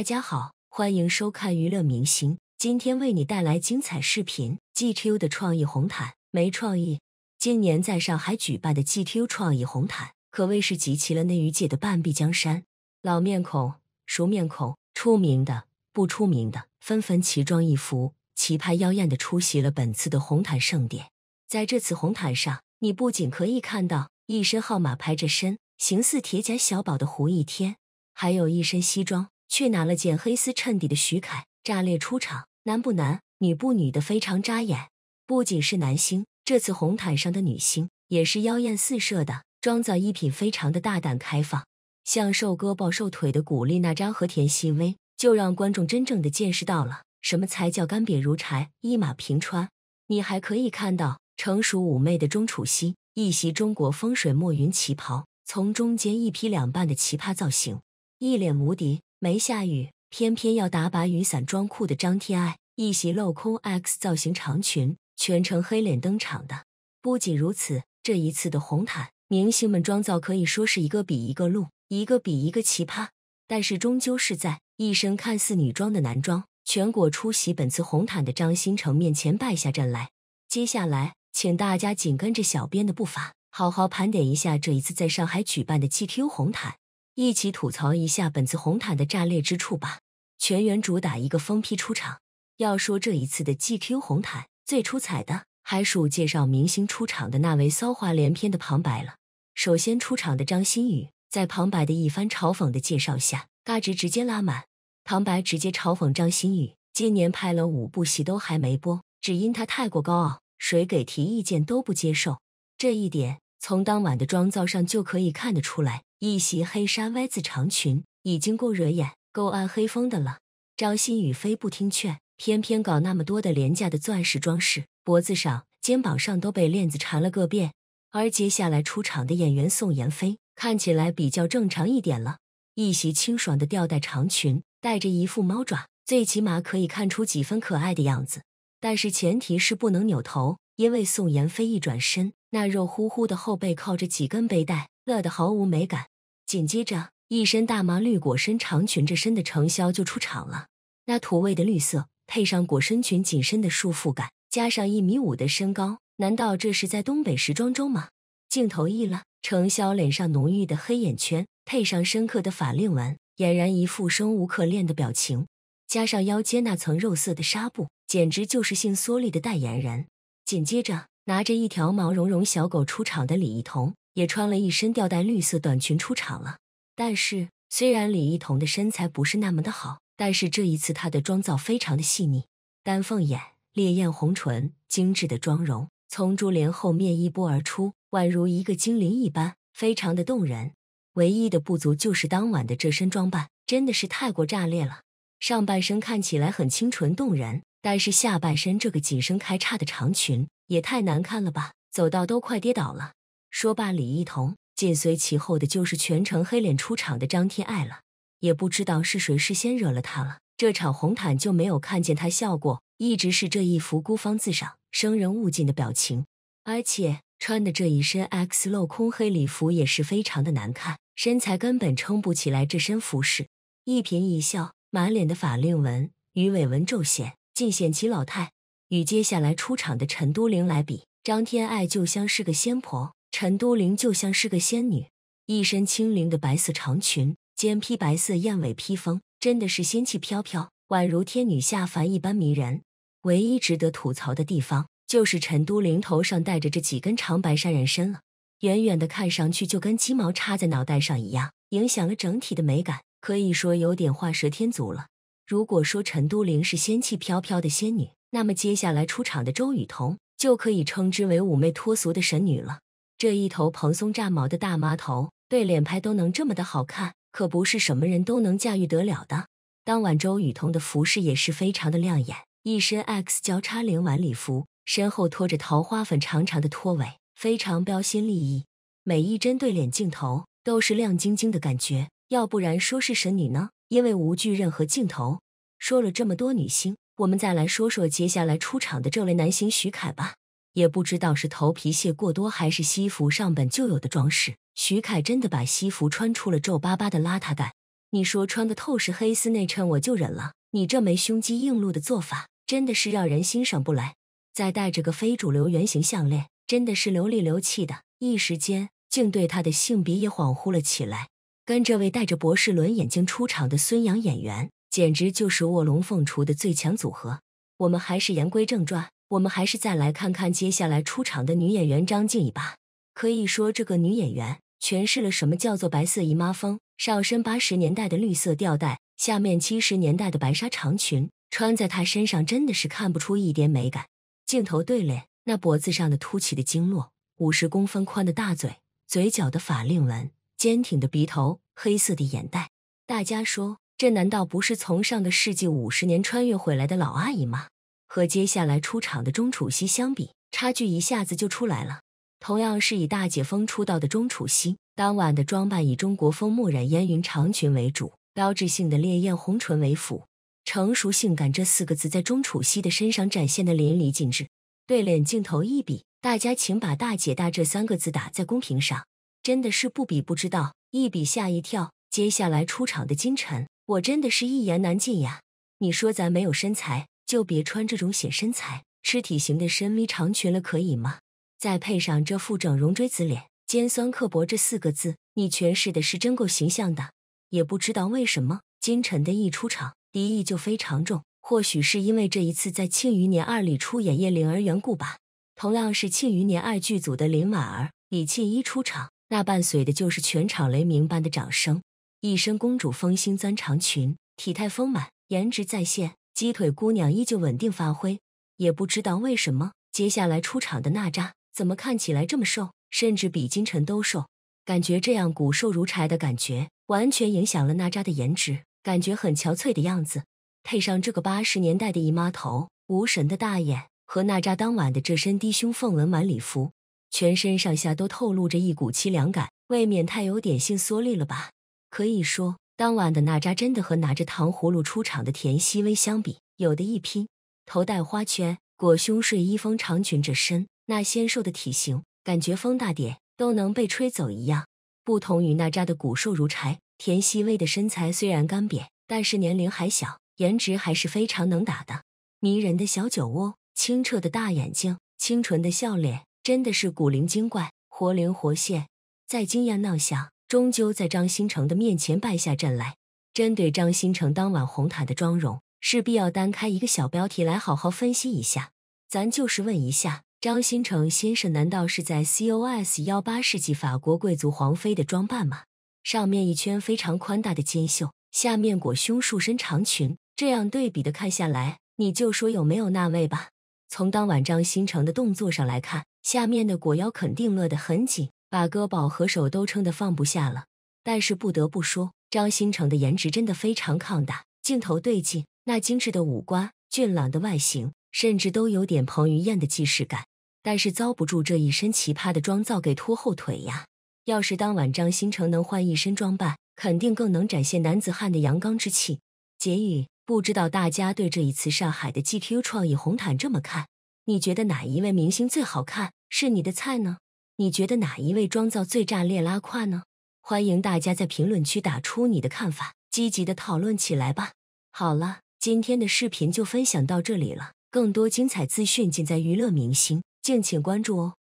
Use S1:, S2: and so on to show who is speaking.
S1: 大家好，欢迎收看娱乐明星，今天为你带来精彩视频。GQ 的创意红毯没创意，今年在上海举办的 GQ 创意红毯可谓是集齐了内娱界的半壁江山，老面孔、熟面孔、出名的、不出名的，纷纷奇装异服、奇派妖艳的出席了本次的红毯盛典。在这次红毯上，你不仅可以看到一身号码牌着身、形似铁甲小宝的胡一天，还有一身西装。却拿了件黑丝衬底的徐凯炸裂出场，男不男，女不女的非常扎眼。不仅是男星，这次红毯上的女星也是妖艳四射的，装造衣品非常的大胆开放。像瘦胳膊瘦腿的古力娜扎和田曦薇，就让观众真正的见识到了什么才叫干瘪如柴，一马平川。你还可以看到成熟妩媚的钟楚曦，一袭中国风水墨云旗袍，从中间一劈两半的奇葩造型，一脸无敌。没下雨，偏偏要打把雨伞装酷的张天爱，一袭镂空 X 造型长裙，全程黑脸登场的。不仅如此，这一次的红毯，明星们妆造可以说是一个比一个露，一个比一个奇葩。但是终究是在一身看似女装的男装，全国出席本次红毯的张新成面前败下阵来。接下来，请大家紧跟着小编的步伐，好好盘点一下这一次在上海举办的 GQ 红毯。一起吐槽一下本次红毯的炸裂之处吧！全员主打一个疯批出场。要说这一次的 GQ 红毯最出彩的，还属介绍明星出场的那位骚话连篇的旁白了。首先出场的张馨予，在旁白的一番嘲讽的介绍下，嘎值直接拉满。旁白直接嘲讽张馨予：“今年拍了五部戏都还没播，只因她太过高傲，谁给提意见都不接受。”这一点从当晚的妆造上就可以看得出来。一袭黑纱歪字长裙已经够惹眼、够暗黑风的了。张馨予非不听劝，偏偏搞那么多的廉价的钻石装饰，脖子上、肩膀上都被链子缠了个遍。而接下来出场的演员宋妍霏看起来比较正常一点了，一袭清爽的吊带长裙，带着一副猫爪，最起码可以看出几分可爱的样子。但是前提是不能扭头，因为宋妍霏一转身，那肉乎乎的后背靠着几根背带。乐得毫无美感。紧接着，一身大麻绿裹身长裙着身的程潇就出场了。那土味的绿色配上裹身裙紧身的束缚感，加上一米五的身高，难道这是在东北时装周吗？镜头一拉，程潇脸上浓郁的黑眼圈配上深刻的法令纹，俨然一副生无可恋的表情。加上腰间那层肉色的纱布，简直就是性缩力的代言人。紧接着，拿着一条毛茸茸小狗出场的李一桐。也穿了一身吊带绿色短裙出场了。但是，虽然李一桐的身材不是那么的好，但是这一次她的妆造非常的细腻，丹凤眼、烈焰红唇、精致的妆容，从珠帘后面一波而出，宛如一个精灵一般，非常的动人。唯一的不足就是当晚的这身装扮真的是太过炸裂了，上半身看起来很清纯动人，但是下半身这个紧身开叉的长裙也太难看了吧，走到都快跌倒了。说罢，李一桐紧随其后的就是全程黑脸出场的张天爱了。也不知道是谁事先惹了她了，这场红毯就没有看见她笑过，一直是这一副孤芳自赏、生人勿近的表情。而且穿的这一身 X 镂空黑礼服也是非常的难看，身材根本撑不起来这身服饰。一颦一笑，满脸的法令纹、鱼尾纹骤显，尽显其老态。与接下来出场的陈都灵来比，张天爱就像是个仙婆。陈都灵就像是个仙女，一身轻灵的白色长裙，肩披白色燕尾披风，真的是仙气飘飘，宛如天女下凡一般迷人。唯一值得吐槽的地方就是陈都灵头上戴着这几根长白山人参了，远远的看上去就跟鸡毛插在脑袋上一样，影响了整体的美感，可以说有点画蛇添足了。如果说陈都灵是仙气飘飘的仙女，那么接下来出场的周雨彤就可以称之为妩媚脱俗的神女了。这一头蓬松炸毛的大妈头，对脸拍都能这么的好看，可不是什么人都能驾驭得了的。当晚周雨彤的服饰也是非常的亮眼，一身 X 交叉领晚礼服，身后拖着桃花粉长长的拖尾，非常标新立异。每一针对脸镜头都是亮晶晶的感觉，要不然说是神女呢？因为无惧任何镜头。说了这么多女星，我们再来说说接下来出场的这位男星徐凯吧。也不知道是头皮屑过多，还是西服上本就有的装饰。徐凯真的把西服穿出了皱巴巴的邋遢感。你说穿个透视黑丝内衬我就忍了，你这没胸肌硬露的做法真的是让人欣赏不来。再戴着个非主流圆形项链，真的是流里流气的。一时间竟对他的性别也恍惚了起来。跟这位戴着博士伦眼镜出场的孙杨演员，简直就是卧龙凤雏的最强组合。我们还是言归正传。我们还是再来看看接下来出场的女演员张静怡吧。可以说，这个女演员诠释了什么叫做“白色姨妈风”。上身八十年代的绿色吊带，下面七十年代的白纱长裙，穿在她身上真的是看不出一点美感。镜头对脸，那脖子上的凸起的经络，五十公分宽的大嘴，嘴角的法令纹，坚挺的鼻头，黑色的眼袋，大家说，这难道不是从上个世纪五十年穿越回来的老阿姨吗？和接下来出场的钟楚曦相比，差距一下子就出来了。同样是以大姐风出道的钟楚曦，当晚的装扮以中国风墨染烟云长裙为主，标志性的烈焰红唇为辅，成熟性感这四个字在钟楚曦的身上展现的淋漓尽致。对脸镜头一比，大家请把“大姐大”这三个字打在公屏上，真的是不比不知道，一比吓一跳。接下来出场的金晨，我真的是一言难尽呀！你说咱没有身材？就别穿这种显身材、吃体型的深 V 长裙了，可以吗？再配上这副整容锥子脸，尖酸刻薄这四个字，你诠释的是真够形象的。也不知道为什么，金晨的一出场，敌意就非常重。或许是因为这一次在《庆余年二》里出演叶灵儿缘故吧。同样是《庆余年二》剧组的林婉儿、李沁一出场，那伴随的就是全场雷鸣般的掌声。一身公主风心钻长裙，体态丰满，颜值在线。鸡腿姑娘依旧稳定发挥，也不知道为什么，接下来出场的娜扎怎么看起来这么瘦，甚至比金晨都瘦？感觉这样骨瘦如柴的感觉，完全影响了娜扎的颜值，感觉很憔悴的样子。配上这个八十年代的姨妈头、无神的大眼和娜扎当晚的这身低胸凤纹晚礼服，全身上下都透露着一股凄凉感，未免太有点性缩力了吧？可以说。当晚的娜扎真的和拿着糖葫芦出场的田曦薇相比有的一拼，头戴花圈，裹胸睡衣风长裙着身，那纤瘦的体型感觉风大点都能被吹走一样。不同于娜扎的骨瘦如柴，田曦薇的身材虽然干瘪，但是年龄还小，颜值还是非常能打的。迷人的小酒窝，清澈的大眼睛，清纯的笑脸，真的是古灵精怪，活灵活现，在惊艳闹响。终究在张新成的面前败下阵来。针对张新成当晚红毯的妆容，势必要单开一个小标题来好好分析一下。咱就是问一下，张新成先生难道是在 cos 幺八世纪法国贵族皇妃的装扮吗？上面一圈非常宽大的肩袖，下面裹胸束身长裙，这样对比的看下来，你就说有没有那位吧？从当晚张新成的动作上来看，下面的裹腰肯定勒得很紧。把胳膊和手都撑得放不下了，但是不得不说，张新成的颜值真的非常抗打，镜头对镜那精致的五官、俊朗的外形，甚至都有点彭于晏的既视感。但是遭不住这一身奇葩的妆造给拖后腿呀！要是当晚张新成能换一身装扮，肯定更能展现男子汉的阳刚之气。结语：不知道大家对这一次上海的 G Q 创意红毯这么看？你觉得哪一位明星最好看？是你的菜呢？你觉得哪一位妆造最炸裂拉胯呢？欢迎大家在评论区打出你的看法，积极的讨论起来吧。好了，今天的视频就分享到这里了，更多精彩资讯尽在娱乐明星，敬请关注哦。